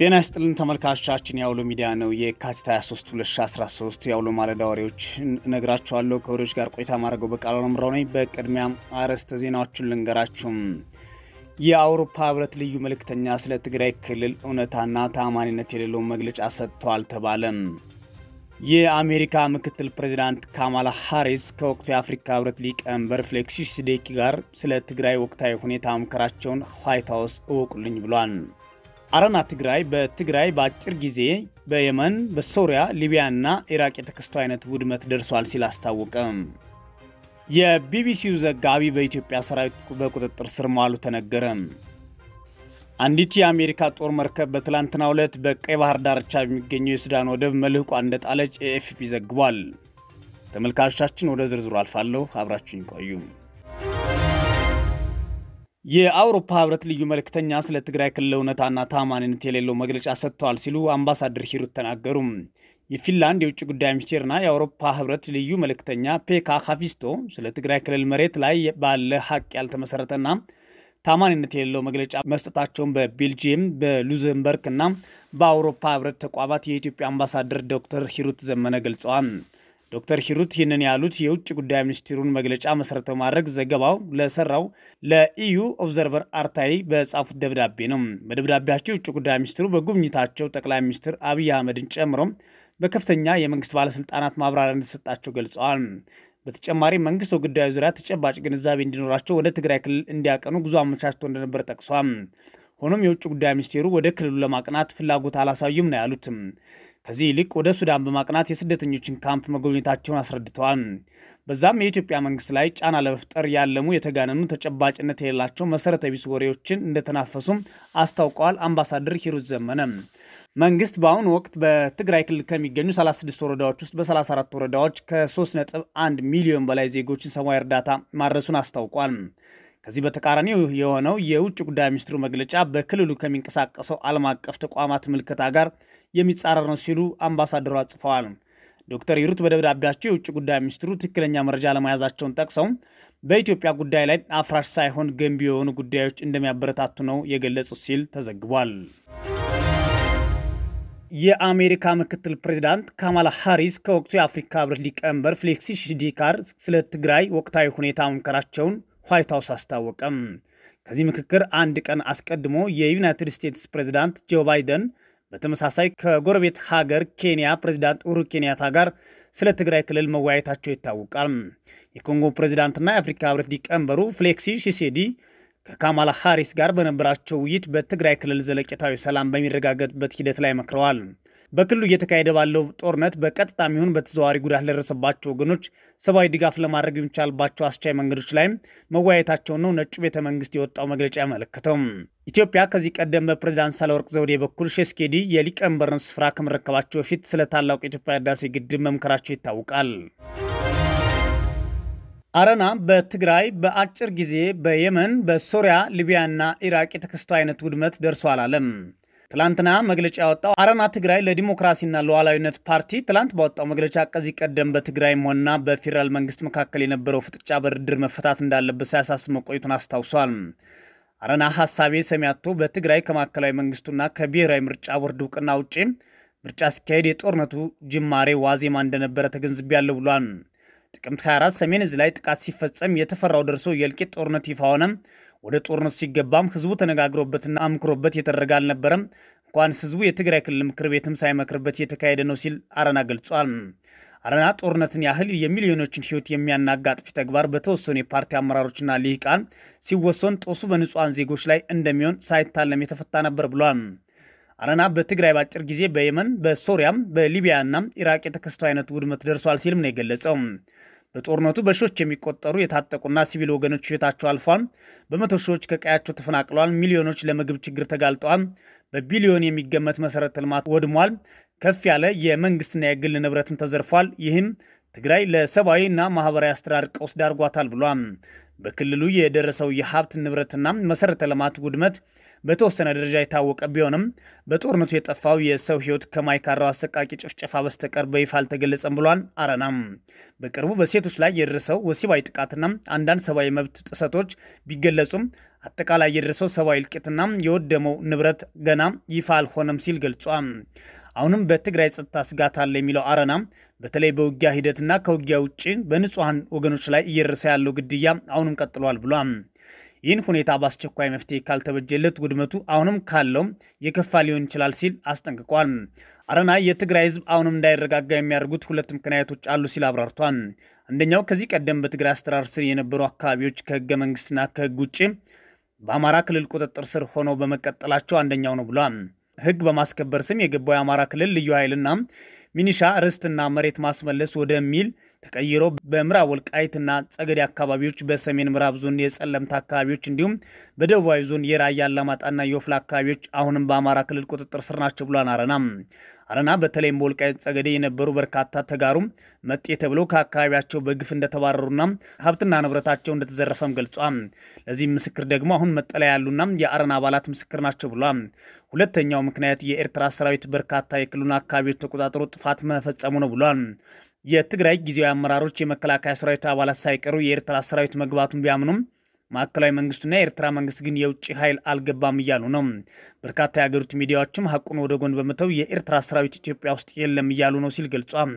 ጤና ይስጥልን ተመልካቾቻችን፣ የአውሎ ሚዲያ ነው። የካቲት 23 2013 የአውሎ ማለዳ ወሬዎች እነግራችኋለሁ። ከወሬዎች ጋር ቆይታ ማድረገው በቃል ምራው ነኝ። በቅድሚያም አርዕስተ ዜናዎችን ልንገራችሁም። የአውሮፓ ህብረት ልዩ መልእክተኛ ስለ ትግራይ ክልል እውነታና ታማኒነት የሌለው መግለጫ ሰጥተዋል ተባለም። የአሜሪካ ምክትል ፕሬዚዳንት ካማላ ሃሪስ ከወቅቱ የአፍሪካ ህብረት ሊቀመንበር ፍሌክሲስ ዴኪ ጋር ስለ ትግራይ ወቅታዊ ሁኔታ መምከራቸውን ዋይት ሀውስ እወቁልኝ ብሏል። አረና ትግራይ በትግራይ በአጭር ጊዜ በየመን፣ በሶሪያ፣ ሊቢያና ኢራቅ የተከሰተው አይነት ውድመት ደርሷል ሲል አስታወቀ። የቢቢሲው ዘጋቢ በኢትዮጵያ ሰራዊት በቁጥጥር ስር መዋሉ ተነገረም። አንዲት የአሜሪካ ጦር መርከብ በትላንትናው ዕለት በቀይ ባህር ዳርቻ የሚገኘው የሱዳን ወደብ መልህቋን እንደጣለች ኤኤፍፒ ዘግቧል። ተመልካቾቻችን ወደ ዝርዝሩ አልፋለሁ፣ አብራችሁን ቆዩም። የአውሮፓ ህብረት ልዩ መልእክተኛ ስለ ትግራይ ክልል እውነታና ታማኒነት የሌለው መግለጫ ሰጥተዋል ሲሉ አምባሳደር ሂሩት ተናገሩ። የፊንላንድ የውጭ ጉዳይ ሚኒስቴርና የአውሮፓ ህብረት ልዩ መልእክተኛ ፔካ ካፊስቶ ስለ ትግራይ ክልል መሬት ላይ ባለ ሀቅ ያልተመሰረተና ታማኒነት የሌለው መግለጫ መስጠታቸውን በቤልጅየም በሉዘምበርግ እና በአውሮፓ ህብረት ተቋማት የኢትዮጵያ አምባሳደር ዶክተር ሂሩት ዘመነ ገልጸዋል። ዶክተር ሂሩት ይህንን ያሉት የውጭ ጉዳይ ሚኒስትሩን መግለጫ መሰረት በማድረግ ዘገባው ለሰራው ለኢዩ ኦብዘርቨር አርታይ በጻፉት ደብዳቤ ነው። በደብዳቤያቸው የውጭ ጉዳይ ሚኒስትሩ በጉብኝታቸው ጠቅላይ ሚኒስትር አብይ አህመድን ጨምሮ በከፍተኛ የመንግስት ባለስልጣናት ማብራሪያ እንደተሰጣቸው ገልጸዋል። በተጨማሪ መንግስት በጉዳዩ ዙሪያ ተጨባጭ ግንዛቤ እንዲኖራቸው ወደ ትግራይ ክልል እንዲያቀኑ ጉዞ አመቻችቶ እንደነበር ጠቅሷል። ሆኖም የውጭ ጉዳይ ሚኒስቴሩ ወደ ክልሉ ለማቅናት ፍላጎት አላሳዩም ነው ያሉት። ከዚህ ይልቅ ወደ ሱዳን በማቅናት የስደተኞችን ካምፕ መጎብኘታቸውን አስረድተዋል። በዛም የኢትዮጵያ መንግስት ላይ ጫና ለመፍጠር ያለሙ የተጋነኑ ተጨባጭነት የሌላቸው መሰረተ ቢስ ወሬዎችን እንደተናፈሱም አስታውቀዋል። አምባሳደር ሂሩት ዘመነ መንግስት በአሁኑ ወቅት በትግራይ ክልል ከሚገኙ 36 ወረዳዎች ውስጥ በ34 ወረዳዎች ከ3.1 ሚሊዮን በላይ ዜጎችን ሰብዓዊ እርዳታ ማድረሱን አስታውቋል። ከዚህ በተቃራኒው የሆነው የውጭ ጉዳይ ሚኒስትሩ መግለጫ በክልሉ ከሚንቀሳቀሰው ዓለም አቀፍ ተቋማት ምልከታ ጋር የሚጻረር ነው ሲሉ አምባሳደሯ ጽፈዋል። ዶክተር ይሩት በደብዳቤያቸው የውጭ ጉዳይ ሚኒስትሩ ትክክለኛ መረጃ ለመያዛቸውን ጠቅሰው በኢትዮጵያ ጉዳይ ላይ አፍራሽ ሳይሆን ገንቢ የሆኑ ጉዳዮች እንደሚያበረታቱ ነው የገለጹ ሲል ተዘግቧል። የአሜሪካ ምክትል ፕሬዚዳንት ካማላ ሃሪስ ከወቅቱ የአፍሪካ ህብረት ሊቀመንበር ፍሌክሲ ሽዲካር ስለ ትግራይ ወቅታዊ ሁኔታ መምከራቸውን ዋይት ሀውስ አስታወቀም። ከዚህ ምክክር አንድ ቀን አስቀድሞ የዩናይትድ ስቴትስ ፕሬዚዳንት ጆ ባይደን በተመሳሳይ ከጎረቤት ሀገር ኬንያ ፕሬዚዳንት ኡሁሩ ኬንያታ ጋር ስለ ትግራይ ክልል መወያየታቸው ይታወቃል። የኮንጎ ፕሬዚዳንትና የአፍሪካ ህብረት ሊቀመንበሩ ፍሌክሲ ሺሴዲ ከካማላ ሃሪስ ጋር በነበራቸው ውይይት በትግራይ ክልል ዘለቄታዊ ሰላም በሚረጋገጥበት ሂደት ላይ መክረዋል። በክልሉ እየተካሄደ ባለው ጦርነት በቀጥታ የሚሆን በተዘዋዋሪ ጉዳት ለደረሰባቸው ወገኖች ሰብአዊ ድጋፍ ለማድረግ የሚቻልባቸው አስቻይ መንገዶች ላይም መወያየታቸውን ነው ነጩ ቤተ መንግስት የወጣው መግለጫ ያመለከተው። ኢትዮጵያ ከዚህ ቀደም በፕሬዚዳንት ሳህለወርቅ ዘውዴ በኩል ሼስኬዲ የሊቀመንበርን ስፍራ ከመረከባቸው በፊት ስለ ታላቁ የኢትዮጵያ ህዳሴ ግድብ መምከራቸው ይታወቃል። አረና በትግራይ በአጭር ጊዜ በየመን፣ በሶሪያ፣ ሊቢያና ኢራቅ የተከስተው አይነት ውድመት ደርሷል አለም ትላንትና መግለጫ ያወጣው አረና ትግራይ ለዲሞክራሲና ለሉዓላዊነት ፓርቲ ትላንት ባወጣው መግለጫ ከዚህ ቀደም በትግራይ ሆና በፌዴራል መንግስት መካከል የነበረው ፍጥጫ በድርድር መፈታት እንዳለበት ሳያሳስብ መቆየቱን አስታውሷል። አረና ሀሳቤ ሰሚያቶ በትግራይ ከማዕከላዊ መንግስቱና ከብሔራዊ ምርጫ ቦርድ እውቅና ውጪ ምርጫ ሲካሄድ የጦርነቱ ጅማሬ ዋዜማ እንደነበረ ተገንዝቤያለሁ ብሏል። ጥቅምት 24 ሰሜን እዝ ላይ ጥቃት ሲፈጸም የተፈራው ደርሶ የእልቂት ጦርነት ይፋ ሆነ። ወደ ጦርነቱ ሲገባም ህዝቡ ተነጋግሮበትና አምክሮበት የተደረገ አልነበረም። እንኳንስ ህዝቡ የትግራይ ክልል ምክር ቤትም ሳይመክርበት የተካሄደ ነው ሲል አረና ገልጿል። አረና ጦርነትን ያህል የሚሊዮኖችን ህይወት የሚያናጋ አጥፊ ተግባር በተወሰኑ የፓርቲ አመራሮችና ልሂቃን ሲወሰን ጦሱ በንጹሐን ዜጎች ላይ እንደሚሆን ሳይታለም የተፈታ ነበር ብሏል። አረና በትግራይ በአጭር ጊዜ በየመን በሶሪያም በሊቢያና ኢራቅ የተከስቶ አይነት ውድመት ደርሷል ሲልም ነው የገለጸው። በጦርነቱ በሺዎች የሚቆጠሩ የታጠቁና ሲቪል ወገኖች ሕይወታቸው አልፏል። በመቶ ሺዎች ከቀያቸው ተፈናቅለዋል። ሚሊዮኖች ለምግብ ችግር ተጋልጠዋል። በቢሊዮን የሚገመት መሰረተ ልማት ወድሟል። ከፍ ያለ የመንግስትና የግል ንብረትም ተዘርፏል። ይህም ትግራይ ለሰብአዊ እና ማህበራዊ አስተዳደር ቀውስ ዳርጓታል ብሏል። በክልሉ የደረሰው የሀብት ንብረትና መሰረተ ልማት ውድመት በተወሰነ ደረጃ የታወቀ ቢሆንም በጦርነቱ የጠፋው የሰው ህይወት ከማይካራው አሰቃቂ ጭፍጨፋ በስተቀር በይፋ አልተገለጸም ብሏል አረናም። በቅርቡ በሴቶች ላይ የደረሰው ወሲባዊ ጥቃትና አንዳንድ ሰብአዊ መብት ጥሰቶች ቢገለጹም አጠቃላይ የደረሰው ሰብአዊ እልቂትና የወደመው ንብረት ገና ይፋ አልሆነም ሲል ገልጿል። አሁንም በትግራይ ጸጥታ ስጋት አለ የሚለው አረና በተለይ በውጊያ ሂደትና ከውጊያ ውጭ በንጹሐን ወገኖች ላይ እየደረሰ ያለው ግድያ አሁንም ቀጥሏል ብሏል። ይህን ሁኔታ በአስቸኳይ መፍትሄ ካልተበጀለት ውድመቱ አሁንም ካለውም የከፋ ሊሆን ይችላል ሲል አስጠንቅቋል። አረና የትግራይ ህዝብ አሁንም እንዳይረጋጋ የሚያደርጉት ሁለት ምክንያቶች አሉ ሲል አብራርቷል። አንደኛው ከዚህ ቀደም በትግራይ አስተራር ስር የነበሩ አካባቢዎች ከህገ መንግስትና ከህግ ውጭ በአማራ ክልል ቁጥጥር ስር ሆነው በመቀጠላቸው አንደኛው ነው ብሏል። ህግ በማስከበር ስም የገባው የአማራ ክልል ልዩ ኃይልና ሚኒሻ ርስትና መሬት ማስመለስ ወደሚል ተቀይሮ በምዕራብ ወልቃይትና ጸገዴ አካባቢዎች፣ በሰሜን ምዕራብ ዞን የጸለምታ አካባቢዎች እንዲሁም በደቡባዊ ዞን የራያ አላማጣና የወፍላ አካባቢዎች አሁንም በአማራ ክልል ቁጥጥር ስር ናቸው ብሏል አረና። አረና በተለይም በወልቃይት ጸገዴ የነበሩ በርካታ ተጋሩ መጤ ተብሎ ከአካባቢያቸው በግፍ እንደተባረሩና ሀብትና ንብረታቸው እንደተዘረፈም ገልጿል። ለዚህም ምስክር ደግሞ አሁን መጠለያ ያሉና የአረና አባላት ምስክር ናቸው ብሏል። ሁለተኛው ምክንያት የኤርትራ ሰራዊት በርካታ የክልሉን አካባቢዎች ተቆጣጥሮ ጥፋት መፈጸሙ ነው ብሏል። የትግራይ ጊዜያዊ አመራሮች የመከላከያ ሰራዊት አባላት ሳይቀሩ የኤርትራ ሰራዊት መግባቱን ቢያምኑም ማዕከላዊ መንግስቱና የኤርትራ መንግስት ግን የውጭ ኃይል አልገባም እያሉ ነው። በርካታ የሀገሪቱ ሚዲያዎችም ሀቁን ወደ ጎን በመተው የኤርትራ ሰራዊት ኢትዮጵያ ውስጥ የለም እያሉ ነው ሲል ገልጿል።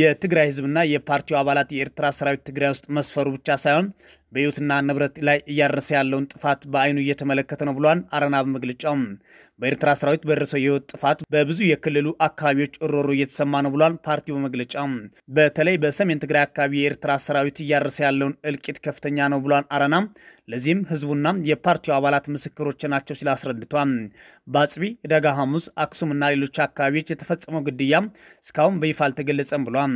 የትግራይ ህዝብና የፓርቲው አባላት የኤርትራ ሰራዊት ትግራይ ውስጥ መስፈሩ ብቻ ሳይሆን በሕይወትና ንብረት ላይ እያደረሰ ያለውን ጥፋት በአይኑ እየተመለከተ ነው ብሏል። አረና በመግለጫውም በኤርትራ ሰራዊት በደረሰው የሕይወት ጥፋት በብዙ የክልሉ አካባቢዎች እሮሮ እየተሰማ ነው ብሏል። ፓርቲው በመግለጫው በተለይ በሰሜን ትግራይ አካባቢ የኤርትራ ሰራዊት እያደረሰ ያለውን እልቂት ከፍተኛ ነው ብሏል። አረና ለዚህም ህዝቡና የፓርቲው አባላት ምስክሮች ናቸው ሲል አስረድቷል። በአጽቢ ደጋ ሐሙስ፣ አክሱምና ሌሎች አካባቢዎች የተፈጸመው ግድያ እስካሁን በይፋ አልተገለጸም ብሏል።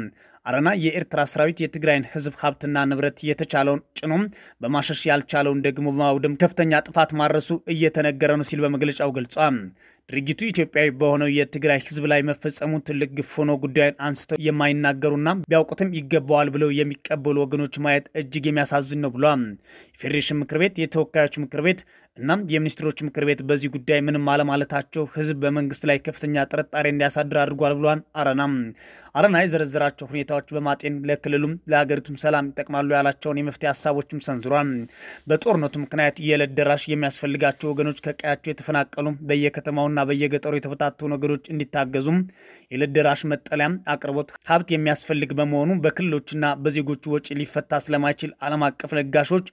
አረና የኤርትራ ሰራዊት የትግራይን ህዝብ ሀብትና ንብረት የተቻለውን ጭኖም በማሸሽ ያልቻለውን ደግሞ በማውደም ከፍተኛ ጥፋት ማድረሱ እየተነገረ ነው ሲል በመግለጫው ገልጿል። ድርጊቱ ኢትዮጵያዊ በሆነው የትግራይ ህዝብ ላይ መፈጸሙን ትልቅ ግፍ ሆኖ ጉዳዩን አንስተው የማይናገሩና ቢያውቁትም ይገባዋል ብለው የሚቀበሉ ወገኖች ማየት እጅግ የሚያሳዝን ነው ብሏል። የፌዴሬሽን ምክር ቤት፣ የተወካዮች ምክር ቤት እናም የሚኒስትሮች ምክር ቤት በዚህ ጉዳይ ምንም አለማለታቸው ህዝብ በመንግስት ላይ ከፍተኛ ጥርጣሬ እንዲያሳድር አድርጓል ብሏል። አረና አረና የዘረዘራቸው ሁኔታዎች በማጤን ለክልሉም ለሀገሪቱም ሰላም ይጠቅማሉ ያላቸውን የመፍትሄ ሀሳቦችም ሰንዝሯል። በጦርነቱ ምክንያት የዕለት ደራሽ የሚያስፈልጋቸው ወገኖች ከቀያቸው የተፈናቀሉ በየከተማው በየከተማውና በየገጠሩ የተበታተኑ ነገዶች እንዲታገዙም የልደራሽ ደራሽ መጠለያ አቅርቦት ሀብት የሚያስፈልግ በመሆኑ በክልሎችና በዜጎቹ ወጪ ሊፈታ ስለማይችል ዓለም አቀፍ ለጋሾች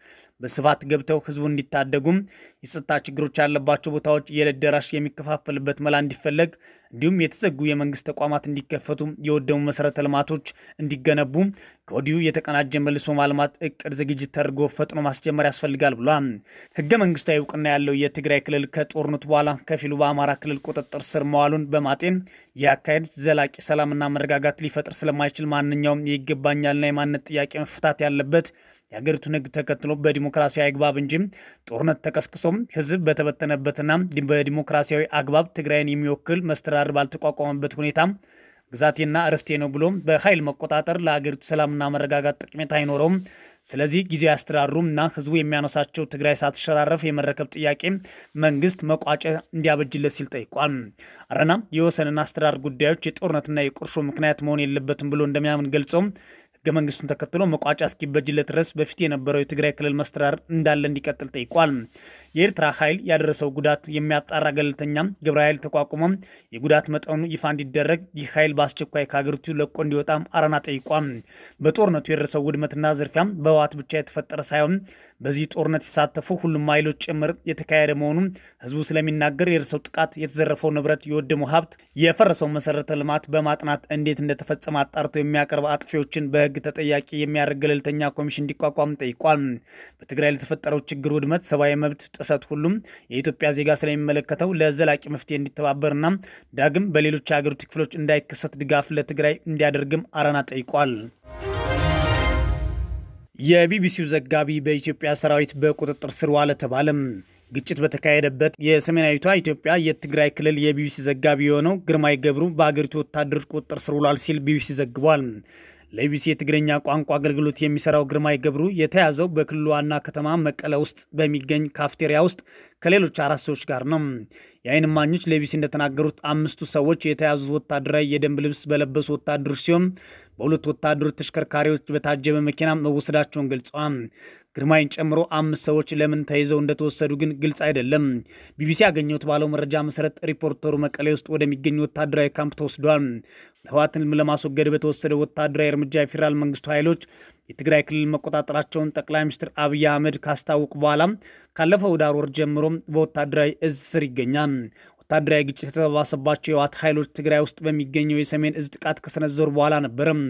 በስፋት ገብተው ህዝቡ እንዲታደጉም የጸጥታ ችግሮች ያለባቸው ቦታዎች የልደራሽ የሚከፋፈልበት መላ እንዲፈለግ እንዲሁም የተዘጉ የመንግስት ተቋማት እንዲከፈቱ፣ የወደሙ መሰረተ ልማቶች እንዲገነቡ ከወዲሁ የተቀናጀ መልሶ ማልማት እቅድ ዝግጅት ተደርጎ ፈጥኖ ማስጀመር ያስፈልጋል ብሏል። ህገ መንግስታዊ እውቅና ያለው የትግራይ ክልል ከጦርነቱ በኋላ ከፊሉ በአማራ ክልል ቁጥጥር ስር መዋሉን በማጤን የአካሄድ ዘላቂ ሰላምና መረጋጋት ሊፈጥር ስለማይችል ማንኛውም የይገባኛልና የማንነት ጥያቄ መፍታት ያለበት የሀገሪቱን ህግ ተከትሎ በዲሞክራሲያዊ አግባብ እንጂ ጦርነት ተቀስቅሶም ህዝብ በተበተነበትና በዲሞክራሲያዊ አግባብ ትግራይን የሚወክል መስተዳ አመራር ባልተቋቋመበት ሁኔታም ግዛቴና ርስቴ ነው ብሎም በኃይል መቆጣጠር ለአገሪቱ ሰላምና መረጋጋት ጠቀሜታ አይኖረውም። ስለዚህ ጊዜ ያስተራሩም እና ህዝቡ የሚያነሳቸው ትግራይ ሳትሸራረፍ የመረከብ ጥያቄ መንግስት መቋጫ እንዲያበጅለት ሲል ጠይቋል። አረና የወሰንና አስተዳደር ጉዳዮች የጦርነትና የቁርሾ ምክንያት መሆን የለበትም ብሎ እንደሚያምን ገልጸው ህገ መንግስቱን ተከትሎ መቋጫ እስኪበጅለት ድረስ በፊት የነበረው የትግራይ ክልል መስተዳር እንዳለ እንዲቀጥል ጠይቋል። የኤርትራ ኃይል ያደረሰው ጉዳት የሚያጣራ ገለልተኛ ግብረ ኃይል ተቋቁሞ የጉዳት መጠኑ ይፋ እንዲደረግ ይህ ኃይል በአስቸኳይ ከሀገሪቱ ለቆ እንዲወጣም አረና ጠይቋል። በጦርነቱ የደረሰው ውድመትና ዝርፊያም በህወሓት ብቻ የተፈጠረ ሳይሆን በዚህ ጦርነት የተሳተፉ ሁሉም ኃይሎች ጭምር የተካሄደ መሆኑ ህዝቡ ስለሚናገር የደረሰው ጥቃት፣ የተዘረፈው ንብረት፣ የወደመው ሀብት፣ የፈረሰው መሰረተ ልማት በማጥናት እንዴት እንደተፈጸመ አጣርቶ የሚያቀርብ አጥፊዎችን በህግ በሕግ ተጠያቂ የሚያደርግ ገለልተኛ ኮሚሽን እንዲቋቋም ጠይቋል። በትግራይ ለተፈጠረው ችግር ውድመት፣ ሰብአዊ መብት ጥሰት ሁሉም የኢትዮጵያ ዜጋ ስለሚመለከተው ለዘላቂ መፍትሄ እንዲተባበርና ዳግም በሌሎች የሀገሪቱ ክፍሎች እንዳይከሰት ድጋፍ ለትግራይ እንዲያደርግም አረና ጠይቋል። የቢቢሲው ዘጋቢ በኢትዮጵያ ሰራዊት በቁጥጥር ስር ዋለ ተባለም። ግጭት በተካሄደበት የሰሜናዊቷ ኢትዮጵያ የትግራይ ክልል የቢቢሲ ዘጋቢ የሆነው ግርማይ ገብሩ በአገሪቱ ወታደሮች ቁጥጥር ስር ውሏል ሲል ቢቢሲ ዘግቧል። ለቢሲ የትግረኛ ቋንቋ አገልግሎት የሚሰራው ግርማይ ገብሩ የተያዘው በክልሉ ዋና ከተማ መቀለ ውስጥ በሚገኝ ካፍቴሪያ ውስጥ ከሌሎች አራት ሰዎች ጋር ነው። የአይን ማኞች ለቢሲ እንደተናገሩት አምስቱ ሰዎች የተያዙት ወታደራዊ የደንብ ልብስ በለበሱ ወታደሮች ሲሆን በሁለት ወታደሮች ተሽከርካሪዎች በታጀበ መኪና መወሰዳቸውን ገልጸዋል። ግርማይን ጨምሮ አምስት ሰዎች ለምን ተይዘው እንደተወሰዱ ግን ግልጽ አይደለም። ቢቢሲ ያገኘሁት ባለው መረጃ መሰረት ሪፖርተሩ መቀሌ ውስጥ ወደሚገኙ ወታደራዊ ካምፕ ተወስዷል። ህወሓትን ለማስወገድ በተወሰደው ወታደራዊ እርምጃ የፌዴራል መንግስቱ ኃይሎች የትግራይ ክልል መቆጣጠራቸውን ጠቅላይ ሚኒስትር አብይ አህመድ ካስታወቁ በኋላ ካለፈው ዳር ወር ጀምሮ በወታደራዊ እዝ ስር ይገኛል። ወታደራዊ ግጭት ከተባባሰባቸው የዋት ኃይሎች ትግራይ ውስጥ በሚገኘው የሰሜን እዝ ጥቃት ከሰነዘሩ በኋላ ነበርም።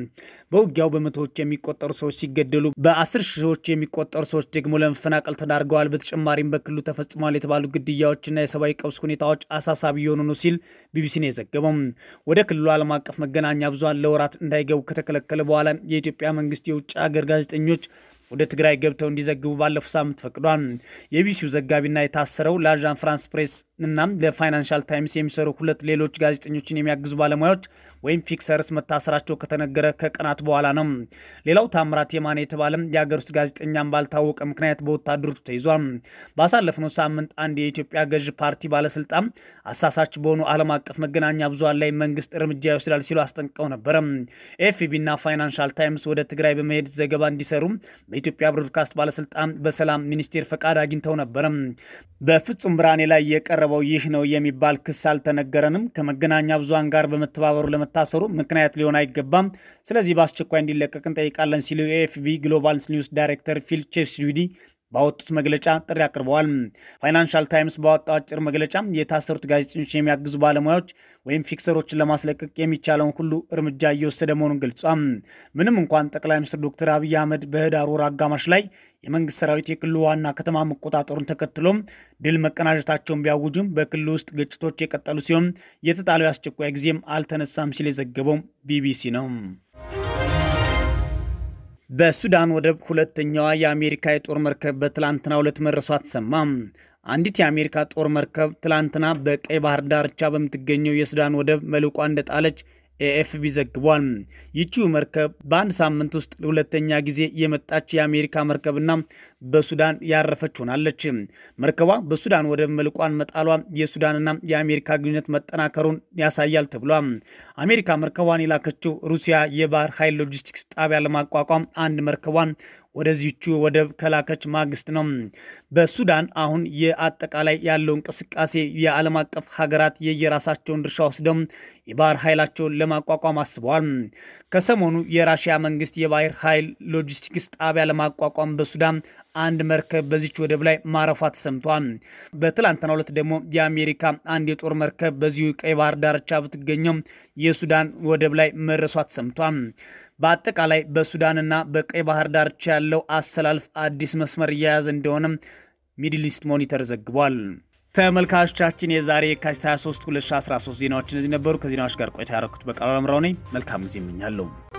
በውጊያው በመቶዎች የሚቆጠሩ ሰዎች ሲገደሉ፣ በአስር ሺዎች የሚቆጠሩ ሰዎች ደግሞ ለመፈናቀል ተዳርገዋል። በተጨማሪም በክልሉ ተፈጽሟል የተባሉ ግድያዎችና የሰብአዊ ቀውስ ሁኔታዎች አሳሳቢ የሆኑ ነው ሲል ቢቢሲ ነው የዘገበው። ወደ ክልሉ ዓለም አቀፍ መገናኛ ብዙሃን ለወራት እንዳይገቡ ከተከለከለ በኋላ የኢትዮጵያ መንግስት የውጭ ሀገር ጋዜጠኞች ወደ ትግራይ ገብተው እንዲዘግቡ ባለፈው ሳምንት ፈቅዷል። የቢሲው ዘጋቢና የታሰረው ለአዣን ፍራንስ ፕሬስ እና ለፋይናንሻል ታይምስ የሚሰሩ ሁለት ሌሎች ጋዜጠኞችን የሚያግዙ ባለሙያዎች ወይም ፊክሰርስ መታሰራቸው ከተነገረ ከቀናት በኋላ ነው። ሌላው ታምራት የማነ የተባለ የሀገር ውስጥ ጋዜጠኛም ባልታወቀ ምክንያት በወታደሮች ተይዟል። ባሳለፍነው ሳምንት አንድ የኢትዮጵያ ገዢ ፓርቲ ባለስልጣን አሳሳች በሆኑ ዓለም አቀፍ መገናኛ ብዙሃን ላይ መንግስት እርምጃ ይወስዳል ሲሉ አስጠንቅቀው ነበረ። እና ፋይናንሻል ታይምስ ወደ ትግራይ በመሄድ ዘገባ እንዲሰሩ የኢትዮጵያ ብሮድካስት ባለስልጣን በሰላም ሚኒስቴር ፈቃድ አግኝተው ነበረም በፍጹም ብርሃኔ ላይ የቀረበው ይህ ነው የሚባል ክስ አልተነገረንም። ከመገናኛ ብዙሃን ጋር በመተባበሩ ለመታሰሩ ምክንያት ሊሆን አይገባም። ስለዚህ በአስቸኳይ እንዲለቀቅ እንጠይቃለን ሲሉ የኤፍቢ ግሎባል ኒውስ ዳይሬክተር ፊል ቼስዊዲ ባወጡት መግለጫ ጥሪ አቅርበዋል። ፋይናንሻል ታይምስ ባወጣው አጭር መግለጫ የታሰሩት ጋዜጠኞች የሚያግዙ ባለሙያዎች ወይም ፊክሰሮችን ለማስለቀቅ የሚቻለውን ሁሉ እርምጃ እየወሰደ መሆኑን ገልጿል። ምንም እንኳን ጠቅላይ ሚኒስትር ዶክተር አብይ አህመድ በህዳር ወር አጋማሽ ላይ የመንግስት ሰራዊት የክልሉ ዋና ከተማ መቆጣጠሩን ተከትሎም ድል መቀናጀታቸውን ቢያውጁም በክልሉ ውስጥ ግጭቶች የቀጠሉ ሲሆን የተጣለው የአስቸኳይ ጊዜም አልተነሳም ሲል የዘገበው ቢቢሲ ነው። በሱዳን ወደብ ሁለተኛዋ የአሜሪካ የጦር መርከብ በትላንትናው ዕለት መድረሷ ተሰማ። አንዲት የአሜሪካ ጦር መርከብ ትላንትና በቀይ ባህር ዳርቻ በምትገኘው የሱዳን ወደብ መልቋ እንደጣለች ኤኤፍቢ ዘግቧል። ይቺው መርከብ በአንድ ሳምንት ውስጥ ለሁለተኛ ጊዜ የመጣች የአሜሪካ መርከብና በሱዳን ያረፈች ሆናለች። መርከቧ በሱዳን ወደብ መልቋን መጣሏ የሱዳንና የአሜሪካ ግንኙነት መጠናከሩን ያሳያል ተብሏል። አሜሪካ መርከቧን የላከችው ሩሲያ የባህር ኃይል ሎጂስቲክስ ጣቢያ ለማቋቋም አንድ መርከቧን ወደዚቹ ወደብ ከላከች ማግስት ነው። በሱዳን አሁን የአጠቃላይ ያለው እንቅስቃሴ የዓለም አቀፍ ሀገራት የየራሳቸውን ድርሻ ወስደው የባህር ኃይላቸውን ለማቋቋም አስበዋል። ከሰሞኑ የራሽያ መንግስት የባህር ኃይል ሎጂስቲክስ ጣቢያ ለማቋቋም በሱዳን አንድ መርከብ በዚች ወደብ ላይ ማረፏ ተሰምቷል። በትላንትናው ዕለት ደግሞ የአሜሪካ አንድ የጦር መርከብ በዚሁ ቀይ ባህር ዳርቻ ብትገኘው የሱዳን ወደብ ላይ መድረሷ ተሰምቷል። በአጠቃላይ በሱዳንና በቀይ ባህር ዳርቻ ያለው አሰላልፍ አዲስ መስመር እየያዘ እንደሆነም ሚድሊስት ሞኒተር ዘግቧል። ተመልካቾቻችን የዛሬ የካቲት 23 2013 ዜናዎችን እዚህ ነበሩ። ከዜናዎች ጋር ቆይታ ያደረኩት በቃሉ አምራው ነኝ። መልካም ጊዜ እመኛለሁ።